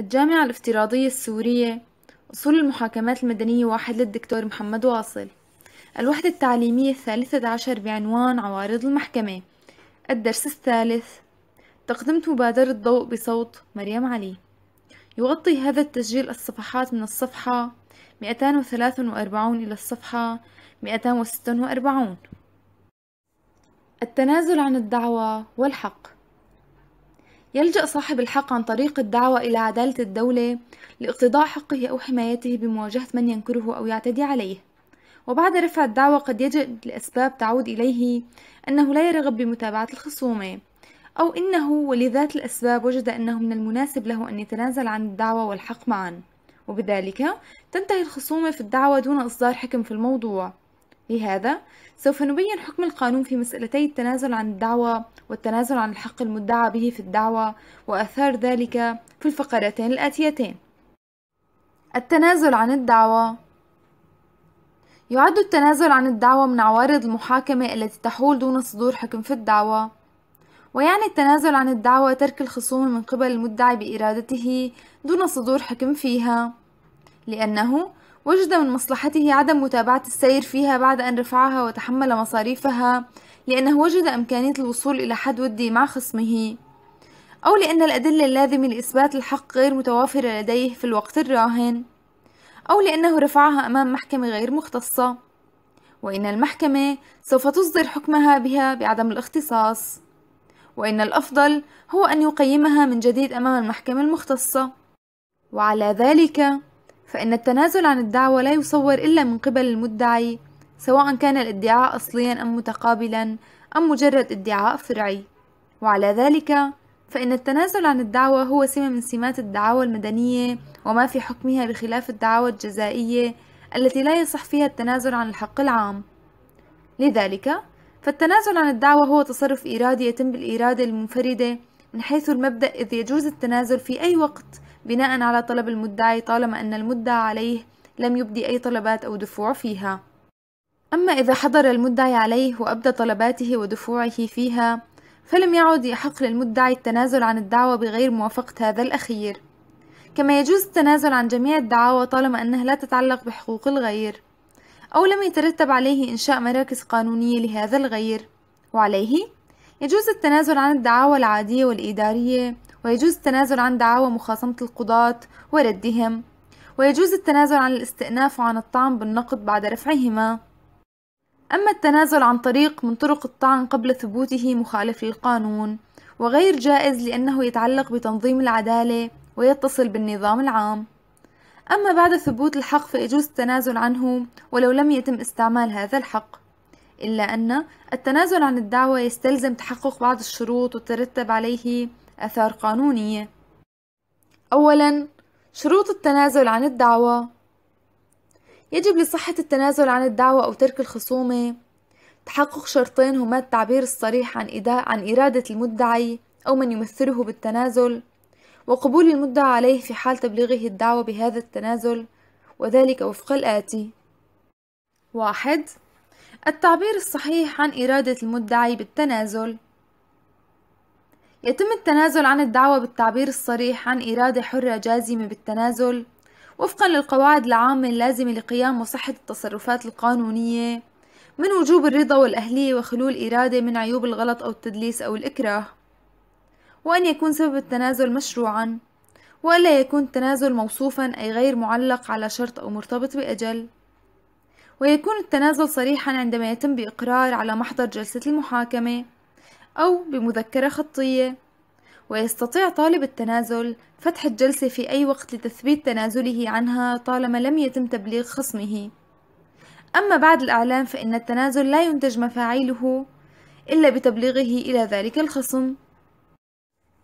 الجامعة الافتراضية السورية أصول المحاكمات المدنية واحد للدكتور محمد واصل الوحدة التعليمية الثالثة عشر بعنوان عوارض المحكمة الدرس الثالث تقدمت مبادرة ضوء بصوت مريم علي يغطي هذا التسجيل الصفحات من الصفحة 243 إلى الصفحة 246 التنازل عن الدعوة والحق يلجأ صاحب الحق عن طريق الدعوة إلى عدالة الدولة لاقتضاء حقه أو حمايته بمواجهة من ينكره أو يعتدي عليه وبعد رفع الدعوة قد يجد لأسباب تعود إليه أنه لا يرغب بمتابعة الخصومة أو إنه ولذات الأسباب وجد أنه من المناسب له أن يتنازل عن الدعوة والحق معا وبذلك تنتهي الخصومة في الدعوة دون إصدار حكم في الموضوع لهذا إيه سوف نبين حكم القانون في مسألتي التنازل عن الدعوة والتنازل عن الحق المدعى به في الدعوة وأثار ذلك في الفقرتين الآتيتين التنازل عن الدعوة يعد التنازل عن الدعوة من عوارض المحاكمة التي تحول دون صدور حكم في الدعوة ويعني التنازل عن الدعوة ترك الخصوم من قبل المدعي بإرادته دون صدور حكم فيها لأنه وجد من مصلحته عدم متابعة السير فيها بعد أن رفعها وتحمل مصاريفها لأنه وجد إمكانية الوصول إلى حد ودي مع خصمه أو لأن الأدلة اللازمة لإثبات الحق غير متوافرة لديه في الوقت الراهن أو لأنه رفعها أمام محكمة غير مختصة وإن المحكمة سوف تصدر حكمها بها بعدم الاختصاص وإن الأفضل هو أن يقيمها من جديد أمام المحكمة المختصة وعلى ذلك فإن التنازل عن الدعوة لا يصور إلا من قبل المدعي سواء كان الادعاء أصليا أم متقابلا أم مجرد ادعاء فرعي وعلى ذلك فإن التنازل عن الدعوة هو سمة من سمات الدعاوى المدنية وما في حكمها بخلاف الدعاوى الجزائية التي لا يصح فيها التنازل عن الحق العام لذلك فالتنازل عن الدعوة هو تصرف إرادي يتم بالإرادة المنفردة من حيث المبدأ إذ يجوز التنازل في أي وقت بناء على طلب المدعي طالما أن المدعى عليه لم يبدي أي طلبات أو دفوع فيها أما إذا حضر المدعي عليه وأبدى طلباته ودفوعه فيها فلم يعد يحق للمدعي التنازل عن الدعوة بغير موافقة هذا الأخير كما يجوز التنازل عن جميع الدعاوى طالما أنها لا تتعلق بحقوق الغير أو لم يترتب عليه إنشاء مراكز قانونية لهذا الغير وعليه يجوز التنازل عن الدعاوى العادية والإدارية ويجوز التنازل عن دعاوى مخاصمة القضاة وردهم ويجوز التنازل عن الاستئناف وعن الطعن بالنقد بعد رفعهما أما التنازل عن طريق من طرق الطعن قبل ثبوته مخالف للقانون وغير جائز لأنه يتعلق بتنظيم العدالة ويتصل بالنظام العام أما بعد ثبوت الحق فيجوز التنازل عنه ولو لم يتم استعمال هذا الحق إلا أن التنازل عن الدعوة يستلزم تحقق بعض الشروط وترتب عليه آثار قانونية أولاً شروط التنازل عن الدعوة يجب لصحة التنازل عن الدعوة أو ترك الخصومة تحقق شرطين هما التعبير الصريح عن, إداء عن إرادة المدعي أو من يمثله بالتنازل وقبول المدعى عليه في حال تبليغه الدعوة بهذا التنازل وذلك وفق الآتي واحد التعبير الصحيح عن إرادة المدعي بالتنازل يتم التنازل عن الدعوة بالتعبير الصريح عن إرادة حرة جازمة بالتنازل وفقا للقواعد العامة اللازمة لقيام وصحة التصرفات القانونية من وجوب الرضا والأهلية وخلو الإرادة من عيوب الغلط أو التدليس أو الإكراه وأن يكون سبب التنازل مشروعا وألا يكون التنازل موصوفا أي غير معلق على شرط أو مرتبط بأجل ويكون التنازل صريحا عندما يتم بإقرار على محضر جلسة المحاكمة أو بمذكرة خطية ويستطيع طالب التنازل فتح الجلسة في أي وقت لتثبيت تنازله عنها طالما لم يتم تبليغ خصمه أما بعد الإعلان فإن التنازل لا ينتج مفاعيله إلا بتبليغه إلى ذلك الخصم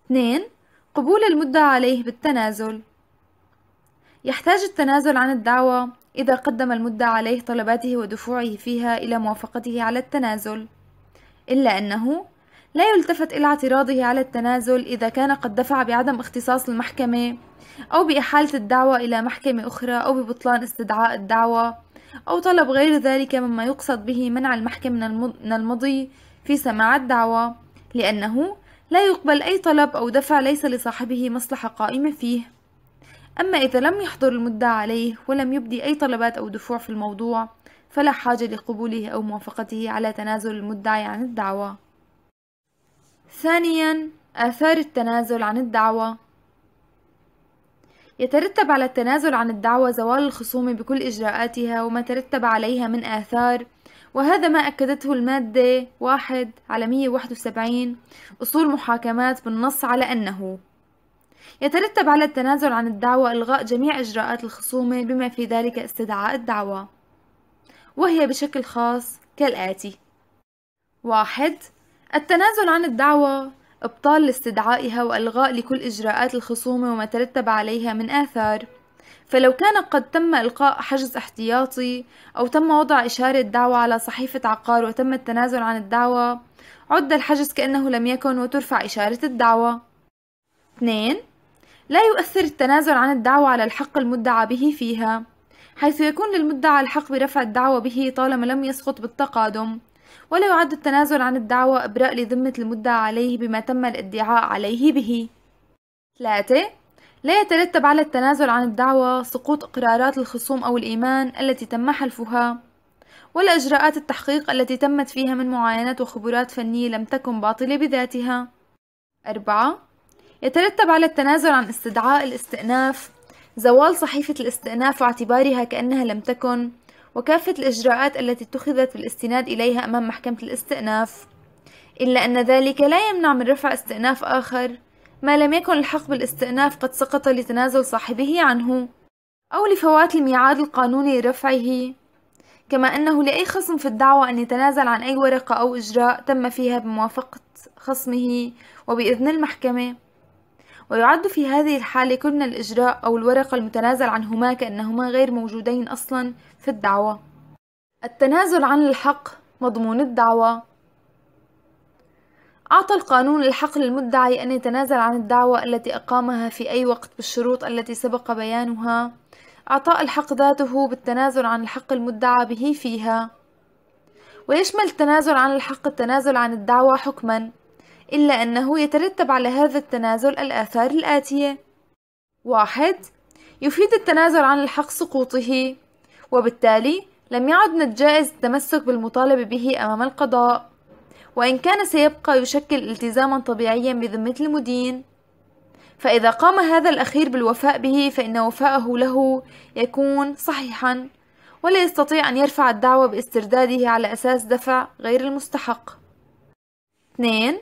2. قبول المدعى عليه بالتنازل يحتاج التنازل عن الدعوى إذا قدم المدعى عليه طلباته ودفوعه فيها إلى موافقته على التنازل إلا أنه لا يلتفت إلى اعتراضه على التنازل إذا كان قد دفع بعدم اختصاص المحكمة أو بإحالة الدعوة إلى محكمة أخرى أو ببطلان استدعاء الدعوة أو طلب غير ذلك مما يقصد به منع المحكمة من المضي في سماع الدعوة لأنه لا يقبل أي طلب أو دفع ليس لصاحبه مصلحة قائمة فيه أما إذا لم يحضر المدعى عليه ولم يبدي أي طلبات أو دفوع في الموضوع فلا حاجة لقبوله أو موافقته على تنازل المدعي عن الدعوة ثانيا آثار التنازل عن الدعوة يترتب على التنازل عن الدعوة زوال الخصوم بكل إجراءاتها وما ترتب عليها من آثار وهذا ما أكدته المادة واحد على 171 أصول محاكمات بالنص على أنه يترتب على التنازل عن الدعوة إلغاء جميع إجراءات الخصومة بما في ذلك استدعاء الدعوة وهي بشكل خاص كالآتي واحد التنازل عن الدعوة إبطال استدعائها وإلغاء لكل إجراءات الخصومة وما ترتب عليها من آثار فلو كان قد تم إلقاء حجز احتياطي أو تم وضع إشارة دعوة على صحيفة عقار وتم التنازل عن الدعوة عد الحجز كأنه لم يكن وترفع إشارة الدعوة 2. لا يؤثر التنازل عن الدعوة على الحق المدعى به فيها حيث يكون للمدعى الحق برفع الدعوى به طالما لم يسقط بالتقادم ولا يعد التنازل عن الدعوة إبراء لذمة المدعى عليه بما تم الادعاء عليه به 3 لا يترتب على التنازل عن الدعوة سقوط إقرارات الخصوم أو الإيمان التي تم حلفها ولا إجراءات التحقيق التي تمت فيها من معاينات وخبرات فنية لم تكن باطلة بذاتها أربعة يترتب على التنازل عن استدعاء الاستئناف زوال صحيفة الاستئناف واعتبارها كأنها لم تكن وكافة الإجراءات التي اتخذت بالاستناد إليها أمام محكمة الاستئناف إلا أن ذلك لا يمنع من رفع استئناف آخر ما لم يكن الحق بالاستئناف قد سقط لتنازل صاحبه عنه أو لفوات الميعاد القانوني لرفعه كما أنه لأي خصم في الدعوة أن يتنازل عن أي ورقة أو إجراء تم فيها بموافقة خصمه وبإذن المحكمة ويعد في هذه الحالة كن الإجراء أو الورقة المتنازل عنهما كأنهما غير موجودين أصلا في الدعوة التنازل عن الحق مضمون الدعوة أعطى القانون الحق للمدعي أن يتنازل عن الدعوة التي أقامها في أي وقت بالشروط التي سبق بيانها أعطاء الحق ذاته بالتنازل عن الحق المدعى به فيها ويشمل التنازل عن الحق التنازل عن الدعوة حكما إلا أنه يترتب على هذا التنازل الآثار الآتية واحد يفيد التنازل عن الحق سقوطه وبالتالي لم يعد من الجائز التمسك بالمطالبة به أمام القضاء وإن كان سيبقى يشكل التزاما طبيعيا بذمة المدين فإذا قام هذا الأخير بالوفاء به فإن وفاءه له يكون صحيحا ولا يستطيع أن يرفع الدعوة باسترداده على أساس دفع غير المستحق 2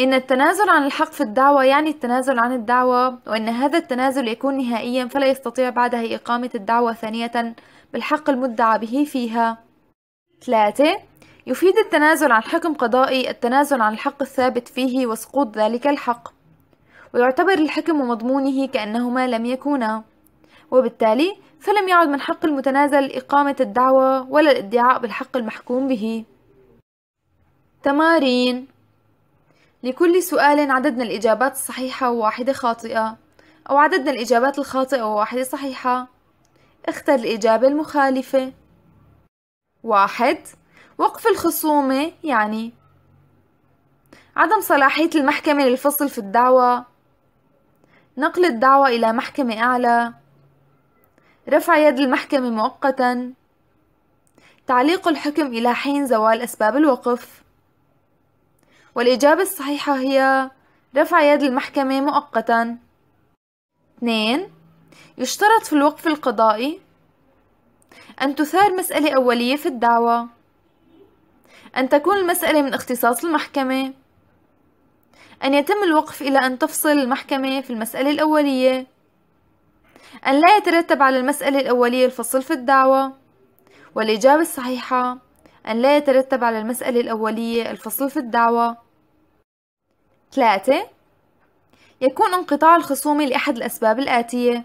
إن التنازل عن الحق في الدعوة يعني التنازل عن الدعوة وإن هذا التنازل يكون نهائيا فلا يستطيع بعدها إقامة الدعوة ثانية بالحق المدعى به فيها ثلاثة يفيد التنازل عن حكم قضائي التنازل عن الحق الثابت فيه وسقوط ذلك الحق ويعتبر الحكم ومضمونه كأنهما لم يكونا وبالتالي فلم يعد من حق المتنازل إقامة الدعوة ولا الادعاء بالحق المحكوم به تمارين لكل سؤال عددنا الإجابات الصحيحة وواحدة خاطئة أو عددنا الإجابات الخاطئة وواحدة صحيحة اختر الإجابة المخالفة واحد وقف الخصومة يعني عدم صلاحية المحكمة للفصل في الدعوة نقل الدعوة إلى محكمة أعلى رفع يد المحكمة مؤقتا تعليق الحكم إلى حين زوال أسباب الوقف والإجابة الصحيحة هي رفع يد المحكمة مؤقتا 2 يشترط في الوقف القضائي أن تثار مسألة أولية في الدعوة أن تكون المسألة من اختصاص المحكمة أن يتم الوقف إلى أن تفصل المحكمة في المسألة الأولية أن لا يترتب على المسألة الأولية الفصل في الدعوة والإجابة الصحيحة أن لا يترتب على المسألة الأولية الفصل في الدعوة ثلاثة يكون انقطاع الخصومة لأحد الأسباب الآتية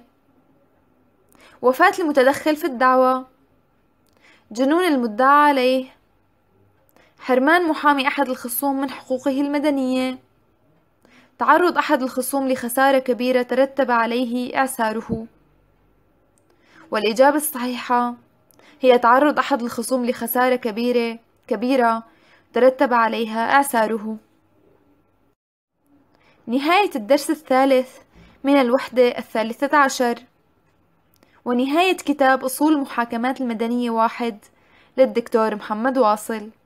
وفاة المتدخل في الدعوة جنون المدعى عليه حرمان محامي أحد الخصوم من حقوقه المدنية تعرض أحد الخصوم لخسارة كبيرة ترتب عليه إعساره والإجابة الصحيحة هي تعرض أحد الخصوم لخسارة كبيرة كبيرة ترتب عليها إعساره نهاية الدرس الثالث من الوحدة الثالثة عشر ونهاية كتاب أصول المحاكمات المدنية واحد للدكتور محمد واصل